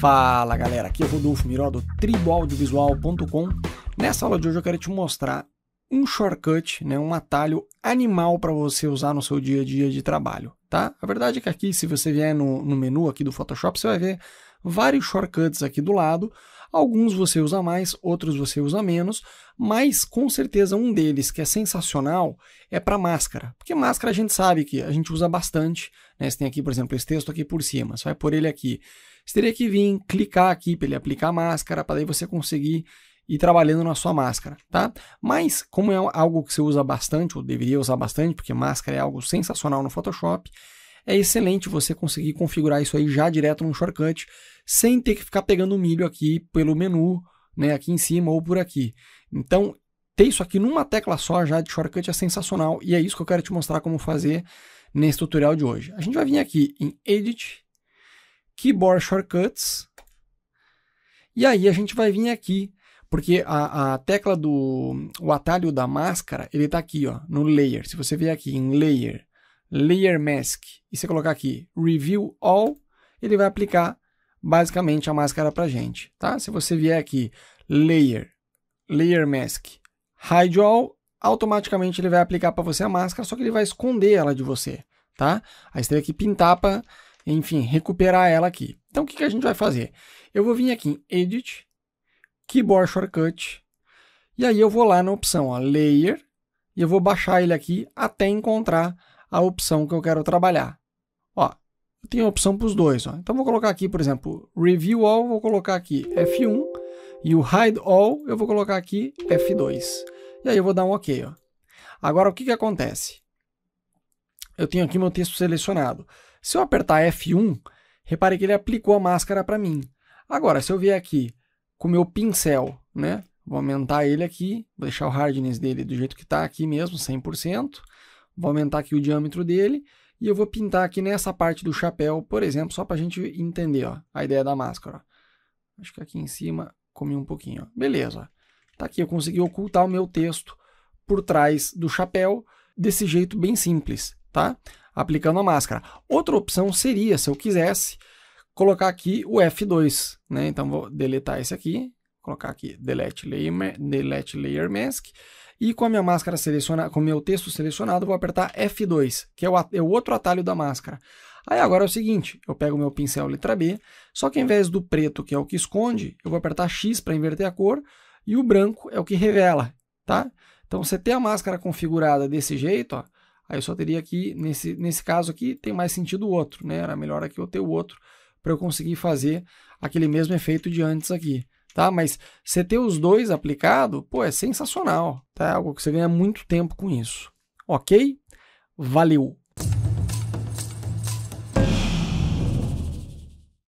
Fala galera, aqui é Rodolfo Miró do triboaudiovisual.com. Nessa aula de hoje eu quero te mostrar um shortcut, né, um atalho animal para você usar no seu dia a dia de trabalho, tá? A verdade é que aqui, se você vier no, no menu aqui do Photoshop, você vai ver vários shortcuts aqui do lado, Alguns você usa mais, outros você usa menos, mas com certeza um deles que é sensacional é para máscara. Porque máscara a gente sabe que a gente usa bastante. Né? Você tem aqui, por exemplo, esse texto aqui por cima, você vai por ele aqui. Você teria que vir clicar aqui para ele aplicar a máscara, para daí você conseguir e trabalhando na sua máscara, tá? Mas como é algo que você usa bastante, ou deveria usar bastante, porque máscara é algo sensacional no Photoshop, é excelente você conseguir configurar isso aí já direto no shortcut, sem ter que ficar pegando milho aqui pelo menu, né, aqui em cima ou por aqui. Então, ter isso aqui numa tecla só já de shortcut é sensacional e é isso que eu quero te mostrar como fazer nesse tutorial de hoje. A gente vai vir aqui em Edit, Keyboard Shortcuts, e aí a gente vai vir aqui, porque a, a tecla do o atalho da máscara, ele está aqui ó, no Layer. Se você vier aqui em Layer, Layer Mask, e você colocar aqui Review All, ele vai aplicar basicamente a máscara para gente, tá? Se você vier aqui, Layer, Layer Mask, Hide All, automaticamente ele vai aplicar para você a máscara, só que ele vai esconder ela de você, tá? Aí você tem que pintar para, enfim, recuperar ela aqui. Então, o que, que a gente vai fazer? Eu vou vir aqui em Edit, Keyboard Shortcut, e aí eu vou lá na opção ó, Layer, e eu vou baixar ele aqui até encontrar a opção que eu quero trabalhar eu tenho a opção para os dois. Ó. Então vou colocar aqui, por exemplo, Review All, vou colocar aqui F1 e o Hide All eu vou colocar aqui F2. E aí eu vou dar um OK. Ó. Agora o que, que acontece? Eu tenho aqui meu texto selecionado. Se eu apertar F1, repare que ele aplicou a máscara para mim. Agora, se eu vier aqui com o meu pincel, né? Vou aumentar ele aqui, vou deixar o hardness dele do jeito que está aqui mesmo, 100%. Vou aumentar aqui o diâmetro dele e eu vou pintar aqui nessa parte do chapéu, por exemplo, só para a gente entender ó, a ideia da máscara. Acho que aqui em cima comi um pouquinho. Ó. Beleza. Tá aqui, eu consegui ocultar o meu texto por trás do chapéu desse jeito bem simples, tá? Aplicando a máscara. Outra opção seria, se eu quisesse, colocar aqui o F2, né? Então vou deletar esse aqui, colocar aqui delete layer, delete layer mask. E com a minha máscara selecionada, com o meu texto selecionado, vou apertar F2, que é o, é o outro atalho da máscara. Aí agora é o seguinte, eu pego o meu pincel letra B, só que ao invés do preto, que é o que esconde, eu vou apertar X para inverter a cor, e o branco é o que revela, tá? Então, você ter a máscara configurada desse jeito, ó, aí eu só teria aqui, nesse, nesse caso aqui, tem mais sentido o outro, né? Era melhor aqui eu ter o outro, para eu conseguir fazer aquele mesmo efeito de antes aqui tá? Mas você ter os dois aplicado, pô, é sensacional, tá? É algo que você ganha muito tempo com isso. Ok? Valeu!